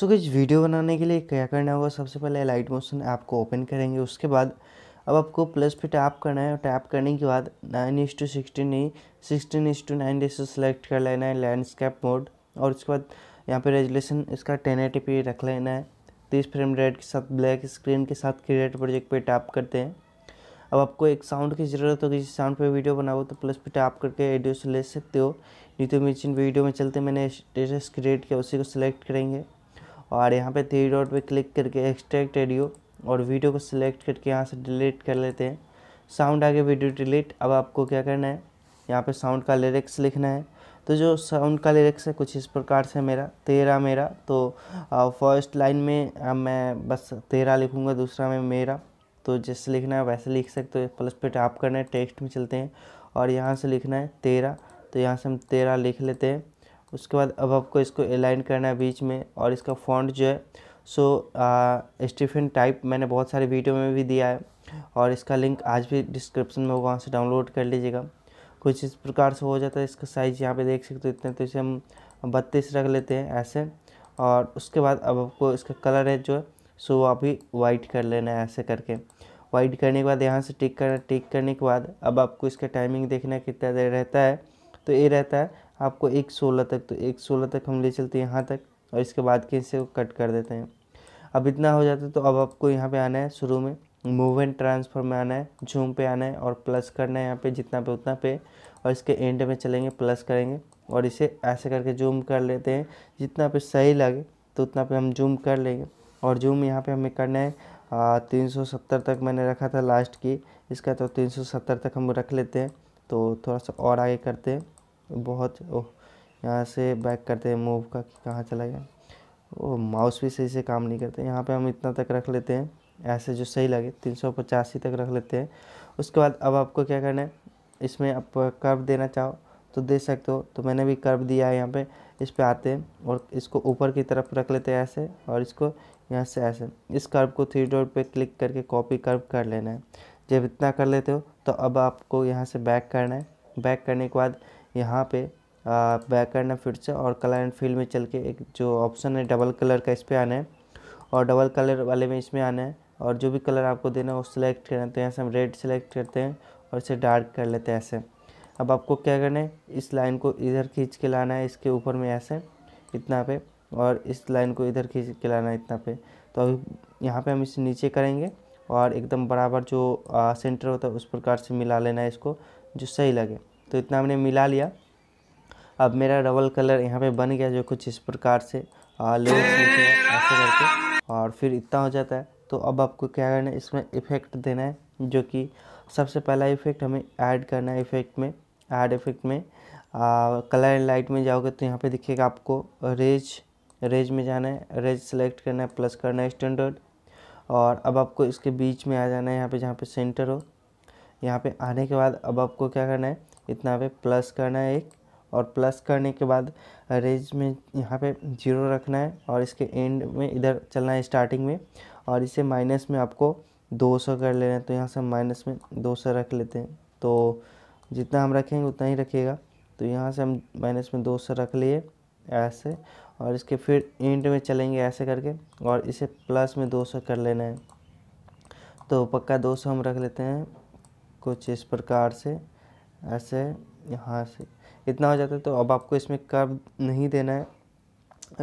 सो so, video बनाने के लिए क्या करना होगा सबसे पहले लाइट मोशन ऐप को ओपन करेंगे उसके बाद अब आपको प्लस पे टैप करना है और टैप करने के बाद नाइन इंस टू सिक्सटीन नहीं सिक्सटीन इंस टू नाइन जैसे सेलेक्ट कर लेना है लैंडस्केप मोड और उसके बाद यहाँ पे रेजुलेशन इसका टेन एटी रख लेना है तीस फ्रेम रेट के साथ ब्लैक स्क्रीन के साथ क्रिएट प्रोजेक्ट पे टैप करते हैं अब आपको एक साउंड की ज़रूरत होगी जिस साउंड पे वीडियो बनाओ तो प्लस पे टैप करके एडियो से ले सकते हो नहीं तो मैं जिन वीडियो में चलते मैंने स्टेटस क्रिएट किया उसी को सिलेक्ट करेंगे और यहाँ पे थ्री डॉट पे क्लिक करके एक्सट्रैक्ट एडियो और वीडियो को सिलेक्ट करके यहाँ से डिलीट कर लेते हैं साउंड आगे वीडियो डिलीट अब आपको क्या करना है यहाँ पे साउंड का लिरिक्स लिखना है तो जो साउंड का लिरिक्स है कुछ इस प्रकार से मेरा तेरा मेरा तो फर्स्ट लाइन में अब मैं बस तेरा लिखूँगा दूसरा में मेरा तो जैसे लिखना है वैसे लिख सकते हो प्लस पे टाप करना है टेक्स्ट में चलते हैं और यहाँ से लिखना है तेरा तो यहाँ से हम तेरा लिख लेते हैं उसके बाद अब आपको इसको अलाइन करना है बीच में और इसका फॉन्ट जो है सो स्टीफिन टाइप मैंने बहुत सारे वीडियो में भी दिया है और इसका लिंक आज भी डिस्क्रिप्शन में होगा वहाँ से डाउनलोड कर लीजिएगा कुछ इस प्रकार से हो जाता है इसका साइज़ यहाँ पे देख सकते हो इतना तो इसे हम बत्तीस रख लेते हैं ऐसे और उसके बाद अब आपको इसका कलर है जो है सो वो अभी वाइट कर लेना है ऐसे करके वाइट करने के बाद यहाँ से टिक करना टिक करने के बाद अब आपको इसका टाइमिंग देखना कितना देर रहता है तो ये रहता है आपको एक सोलह तक तो एक सोलह तक हम ले चलते हैं यहाँ तक और इसके बाद के इसे कट कर देते हैं अब इतना हो जाता है तो अब आपको यहाँ पे आना है शुरू में मूव एंड ट्रांसफर में आना है झूम पे आना है और प्लस करना है यहाँ पे जितना पे उतना पे और इसके एंड में चलेंगे प्लस करेंगे और इसे ऐसे करके जूम कर लेते हैं जितना पे सही लगे तो उतना पे हम जूम कर लेंगे और जूम यहाँ पे हमें करना है तीन तक मैंने रखा था लास्ट की इसका तो तीन तक हम रख लेते हैं तो थोड़ा सा और आगे करते हैं बहुत ओह यहाँ से बैक करते हैं मूव का कहाँ चला गया वो माउस भी सही से काम नहीं करते यहाँ पे हम इतना तक रख लेते हैं ऐसे जो सही लगे तीन सौ पचासी तक रख लेते हैं उसके बाद अब आपको क्या करना है इसमें आप कर्व देना चाहो तो दे सकते हो तो मैंने भी कर्व दिया है यहाँ पे इस पर आते हैं और इसको ऊपर की तरफ रख लेते हैं ऐसे और इसको यहाँ से ऐसे इस कर्व को थ्री डॉट पर क्लिक करके कॉपी कर्व कर लेना है जब इतना कर लेते हो तो अब आपको यहाँ से बैक करना है बैक करने के बाद यहाँ पे बैक करना फिर से और कलर एंड फील्ड में चल के एक जो ऑप्शन है डबल कलर का इस पर आना है और डबल कलर वाले में इसमें आना है और जो भी कलर आपको देना है वो सिलेक्ट करना है तो यहाँ से हम रेड सेलेक्ट करते हैं और इसे डार्क कर लेते हैं ऐसे अब आपको क्या करना है इस लाइन को इधर खींच के लाना है इसके ऊपर में ऐसे इतना पे और इस लाइन को इधर खींच के लाना है इतना पे तो अभी यहाँ पर हम इसे नीचे करेंगे और एकदम बराबर जो आ, सेंटर होता है उस प्रकार से मिला लेना है इसको जो सही लगे तो इतना हमने मिला लिया अब मेरा डबल कलर यहाँ पे बन गया जो कुछ इस प्रकार से ऐसे करके और फिर इतना हो जाता है तो अब आपको क्या करना है इसमें इफ़ेक्ट देना है जो कि सबसे पहला इफ़ेक्ट हमें ऐड करना है इफ़ेक्ट में ऐड इफ़ेक्ट में आ, कलर एंड लाइट में जाओगे तो यहाँ पे दिखेगा आपको रेज रेज में जाना है रेज सेलेक्ट करना है प्लस करना है स्टैंडर्ड और अब आपको इसके बीच में आ जाना है यहाँ पे जहाँ पे सेंटर हो यहाँ पे आने के बाद अब आपको क्या करना है इतना पे प्लस करना है एक और प्लस करने के बाद रेंज में यहाँ पे जीरो रखना है और इसके एंड में इधर चलना है स्टार्टिंग में और इसे माइनस में आपको 200 कर लेना है तो यहाँ से माइनस में 200 रख लेते हैं तो जितना हम रखेंगे उतना ही रखिएगा तो यहाँ से हम माइनस में 200 रख लिए ऐसे और इसके फिर एंड में चलेंगे ऐसे करके और इसे प्लस में सौ कर लेना है तो पक्का सौ हम रख लेते हैं कुछ इस प्रकार से ऐसे यहाँ से इतना हो जाता है तो अब आपको इसमें कर्व नहीं देना है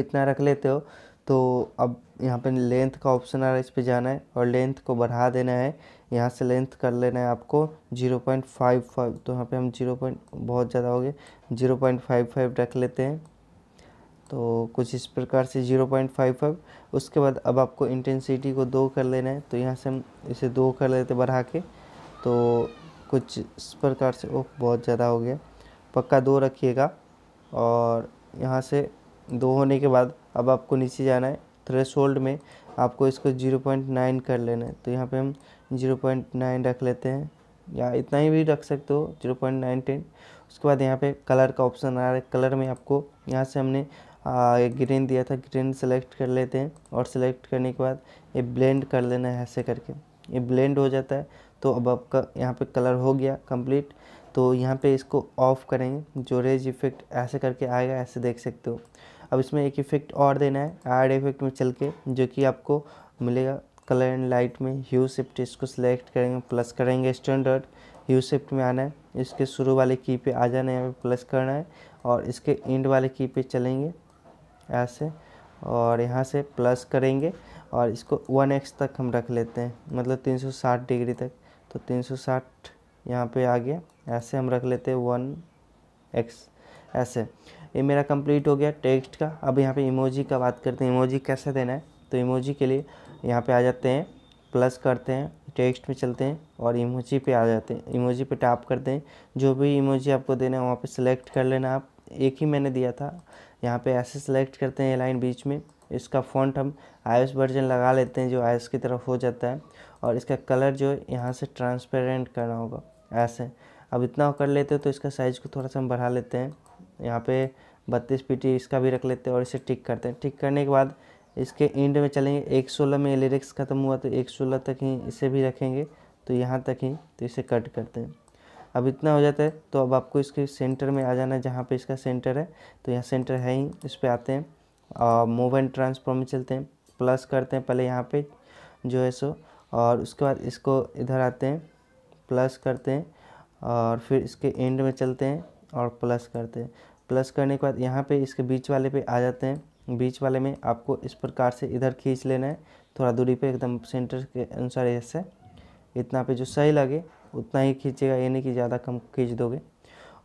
इतना रख लेते हो तो अब यहाँ पे लेंथ का ऑप्शन आ रहा है इस पर जाना है और लेंथ को बढ़ा देना है यहाँ से लेंथ कर लेना है आपको जीरो पॉइंट फाइव फाइव तो यहाँ पे हम जीरो पॉइंट बहुत ज़्यादा हो गए जीरो पॉइंट फाइव फाइव रख लेते हैं तो कुछ इस प्रकार से जीरो पॉइंट फाइव फाइव उसके बाद अब आपको इंटेंसिटी को दो कर लेना है तो यहाँ से हम इसे दो कर लेते बढ़ा के तो कुछ इस प्रकार से ओह बहुत ज़्यादा हो गया पक्का दो रखिएगा और यहाँ से दो होने के बाद अब आपको नीचे जाना है थ्रेश में आपको इसको जीरो पॉइंट नाइन कर लेना है तो यहाँ पे हम जीरो पॉइंट नाइन रख लेते हैं या इतना ही भी रख सकते हो जीरो पॉइंट नाइन टेन उसके बाद यहाँ पे कलर का ऑप्शन आ रहा है कलर में आपको यहाँ से हमने ग्रीन दिया था ग्रीन सेलेक्ट कर लेते हैं और सेलेक्ट करने के बाद ये ब्लेंड कर लेना है ऐसे करके ये ब्लेंड हो जाता है तो अब आपका यहाँ पे कलर हो गया कंप्लीट तो यहाँ पे इसको ऑफ़ करेंगे जो रेज इफ़ेक्ट ऐसे करके आएगा ऐसे देख सकते हो अब इसमें एक इफ़ेक्ट और देना है ऐड इफ़ेक्ट में चल के जो कि आपको मिलेगा कलर एंड लाइट में ह्यू शिफ्ट इसको सिलेक्ट करेंगे प्लस करेंगे स्टैंडर्ड ह्यू शिफ्ट में आना है इसके शुरू वाले की पे आ जाना है प्लस करना है और इसके एंड वाले की पे चलेंगे ऐसे और यहाँ से प्लस करेंगे और इसको वन एक्स तक हम रख लेते हैं मतलब 360 डिग्री तक तो 360 यहाँ पर आ गया ऐसे हम रख लेते हैं वन एक्स ऐसे ये मेरा कंप्लीट हो गया टेक्स्ट का अब यहाँ पे इमोजी का बात करते हैं इमोजी कैसे देना है तो इमोजी के लिए यहाँ पे आ जाते हैं प्लस करते हैं टेक्स्ट में चलते हैं और इमोजी पे आ जाते हैं इमोजी पे टैप करते हैं जो भी इमोजी आपको देना है वहाँ पे सिलेक्ट कर लेना आप एक ही मैंने दिया था यहाँ पर ऐसे सिलेक्ट करते हैं लाइन बीच में इसका फॉन्ट हम आई वर्जन लगा लेते हैं जो आई की तरफ हो जाता है और इसका कलर जो है यहाँ से ट्रांसपेरेंट करना होगा ऐसे अब इतना कर लेते हो तो इसका साइज़ को थोड़ा सा हम बढ़ा लेते हैं यहाँ पे बत्तीस पी इसका भी रख लेते हैं और इसे टिक करते हैं टिक करने के बाद इसके एंड में चलेंगे एक सोलह में लिरिक्स ख़त्म हुआ तो एक सोलह तक ही इसे भी रखेंगे तो यहाँ तक ही तो इसे कट करते हैं अब इतना हो जाता है तो अब आपको इसके सेंटर में आ जाना है जहाँ पर इसका सेंटर है तो यहाँ सेंटर है ही इस पर आते हैं और मूव एंड ट्रांसफॉर्म में चलते हैं प्लस करते हैं पहले यहाँ पर जो है सो और उसके बाद इसको इधर आते हैं प्लस करते हैं और फिर इसके एंड में चलते हैं और प्लस करते हैं प्लस करने के बाद यहाँ पे इसके बीच वाले पे आ जाते हैं बीच वाले में आपको इस प्रकार से इधर खींच लेना है थोड़ा दूरी पे एकदम सेंटर के अनुसार ऐसे इतना पे जो सही लगे उतना ही खींचेगा ये नहीं कि ज़्यादा कम खींच दोगे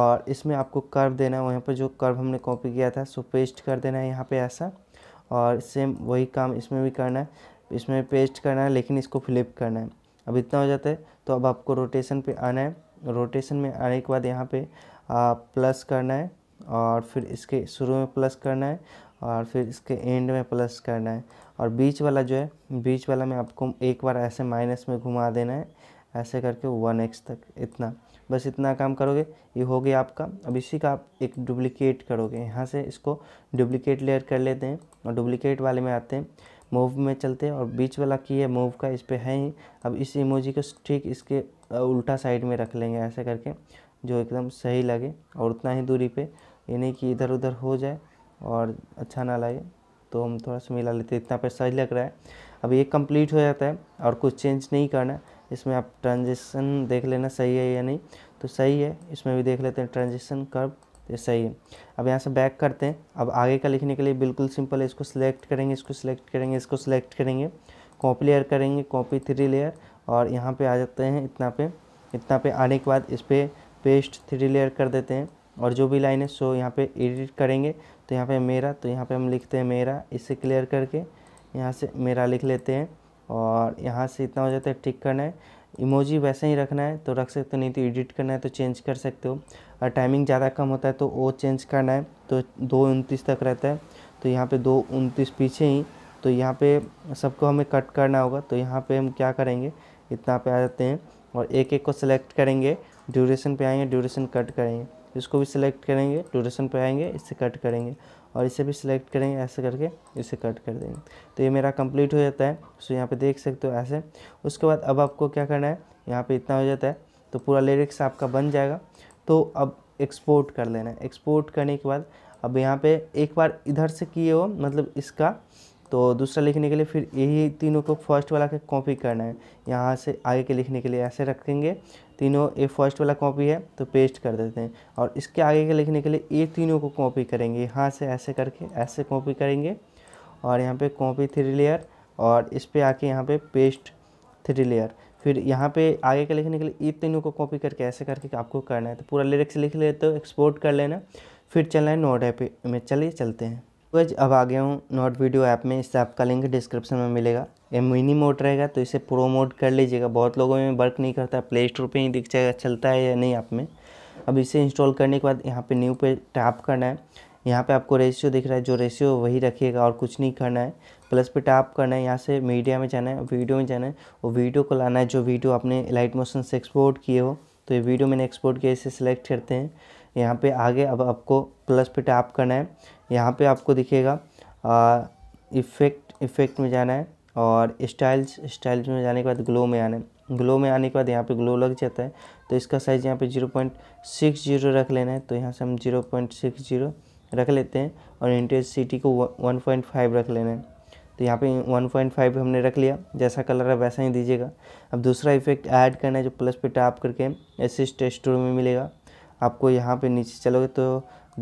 और इसमें आपको कर्व देना है वहाँ पर जो कर्व हमने कॉपी किया था सो पेस्ट कर देना है यहाँ पर ऐसा और सेम वही काम इसमें भी करना है इसमें पेस्ट करना है लेकिन इसको फ्लिप करना है अब इतना हो जाता है तो अब आपको रोटेशन पे आना है रोटेशन में आने के बाद यहाँ पे आप प्लस करना है और फिर इसके शुरू में प्लस करना है और फिर इसके एंड में प्लस करना है और बीच वाला जो है बीच वाला में आपको एक बार ऐसे माइनस में घुमा देना है ऐसे करके वन एक्स तक इतना बस इतना काम करोगे ये हो गया आपका अब इसी का आप एक डुप्लिकेट करोगे यहाँ से इसको डुप्लिकेट लेयर कर लेते हैं और डुप्लिकेट वाले में आते हैं मूव में चलते हैं और बीच वाला की है मूव का इस पर है ही अब इस इमोजी को ठीक इसके उल्टा साइड में रख लेंगे ऐसे करके जो एकदम सही लगे और उतना ही दूरी पे ये नहीं कि इधर उधर हो जाए और अच्छा ना लगे तो हम थोड़ा सा मिला लेते इतना पे सही लग रहा है अब ये कंप्लीट हो जाता है और कुछ चेंज नहीं करना इसमें आप ट्रांजेक्शन देख लेना सही है या नहीं तो सही है इसमें भी देख लेते हैं ट्रांजेक्शन कर्व तो सही है अब यहाँ से बैक करते हैं अब आगे का लिखने के लिए बिल्कुल सिंपल है इसको सिलेक्ट करेंगे इसको सिलेक्ट करेंगे इसको सिलेक्ट करेंगे कॉपी लेयर करेंगे कॉपी थ्री लेयर और यहाँ पे आ जाते हैं इतना पे इतना पे आने के बाद इस पर पे पेस्ट थ्री लेयर कर देते हैं और जो भी लाइन है सो यहाँ पे एडिट करेंगे तो यहाँ पे मेरा तो यहाँ पे हम लिखते हैं मेरा इसे क्लियर करके यहाँ से मेरा लिख लेते हैं और यहाँ से इतना हो जाता है टिक करना है इमोजी वैसे ही रखना है तो रख सकते हो नहीं तो एडिट करना है तो चेंज कर सकते हो और टाइमिंग ज़्यादा कम होता है तो वो चेंज करना है तो दो उनतीस तक रहता है तो यहाँ पे दो उनतीस पीछे ही तो यहाँ पे सबको हमें कट करना होगा तो यहाँ पे हम क्या करेंगे इतना पे आ जाते हैं और एक एक को सिलेक्ट करेंगे ड्यूरेशन पर आएंगे ड्यूरेशन कट करेंगे इसको भी सिलेक्ट करेंगे ड्यूरेशन पर आएंगे इससे कट करेंगे और इसे भी सिलेक्ट करेंगे ऐसे करके इसे कट कर देंगे तो ये मेरा कंप्लीट हो जाता है सो यहाँ पे देख सकते हो ऐसे उसके बाद अब आपको क्या करना है यहाँ पे इतना हो जाता है तो पूरा लिरिक्स आपका बन जाएगा तो अब एक्सपोर्ट कर लेना है एक्सपोर्ट करने के बाद अब यहाँ पे एक बार इधर से किए हो मतलब इसका तो दूसरा लिखने के लिए फिर यही तीनों को फर्स्ट वाला कॉपी करना है यहाँ से आगे के लिखने के लिए ऐसे रखेंगे तीनों ए फर्स्ट वाला कॉपी है तो पेस्ट कर देते हैं और इसके आगे के लिखने के लिए ये तीनों को कॉपी करेंगे यहाँ से ऐसे करके ऐसे कॉपी करेंगे और यहाँ पे कॉपी थ्री लेयर और इस पर आके यहाँ पे पेस्ट थ्री लेयर फिर यहाँ पे आगे के लिखने के लिए ए तीनों को कॉपी करके ऐसे करके आपको करना है तो पूरा लिरिक्स लिख लेते हो एक्सपोर्ट कर लेना फिर चलना है नोट ऐप में चलिए चलते हैं तो गज अब आ गया हूँ नॉट वीडियो ऐप में इससे आपका लिंक डिस्क्रिप्शन में मिलेगा ये मिनी मोड रहेगा तो इसे प्रोमोट कर लीजिएगा बहुत लोगों में वर्क नहीं करता प्ले स्टोर पर ही दिख जाएगा चलता है या नहीं आप में अब इसे इंस्टॉल करने के बाद यहाँ पे न्यू पे टैप करना है यहाँ पे आपको रेशियो दिख रहा है जो रेशियो वही रखिएगा और कुछ नहीं करना है प्लस पे टैप करना है यहाँ से मीडिया में जाना है वीडियो में जाना है और वीडियो को लाना है जो वीडियो आपने लाइट मोशन से एक्सपोर्ट किए हो तो ये वीडियो मैंने एक्सपोर्ट किया इसे सिलेक्ट करते हैं यहाँ पे आगे अब आपको प्लस पे टैप करना है यहाँ पे आपको दिखेगा इफ़ेक्ट इफ़ेक्ट में जाना है और स्टाइल्स स्टाइल्स में जाने के बाद ग्लो में आना है ग्लो में आने के बाद यहाँ पे ग्लो लग जाता है तो इसका साइज़ यहाँ पे 0.60 रख लेना है तो यहाँ से हम 0.60 रख लेते हैं और इंटेंसिटी को 1.5 रख लेना है तो यहाँ पे 1.5 हमने रख लिया जैसा कलर है वैसा ही दीजिएगा अब दूसरा इफेक्ट ऐड करना है जो प्लस पे टैप करके एसिस्ट स्टोर में मिलेगा आपको यहाँ पे नीचे चलोगे तो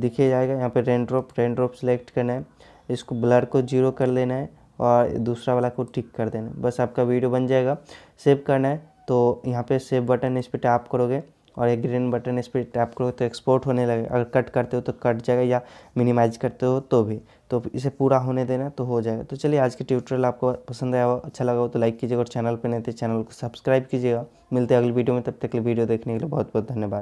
दिखे जाएगा यहाँ पे rain drop rain drop select करना है इसको ब्लर को जीरो कर लेना है और दूसरा वाला को टिक कर देना है बस आपका वीडियो बन जाएगा सेव करना है तो यहाँ पर सेव बटन इस पर टैप करोगे और एक ग्रीन बटन इस पर टैप करो तो एक्सपोर्ट होने लगे अगर कट करते हो तो कट जाएगा या मिनिमाइज करते हो तो भी तो इसे पूरा होने देना तो हो जाएगा तो चलिए आज के ट्यूटोरियल आपको पसंद आया हो अच्छा लगा हो तो लाइक कीजिएगा और चैनल पर नहीं तो चैनल को सब्सक्राइब कीजिएगा मिलते हैं अगली वीडियो में तब तक के वीडियो देखने के लिए बहुत बहुत धन्यवाद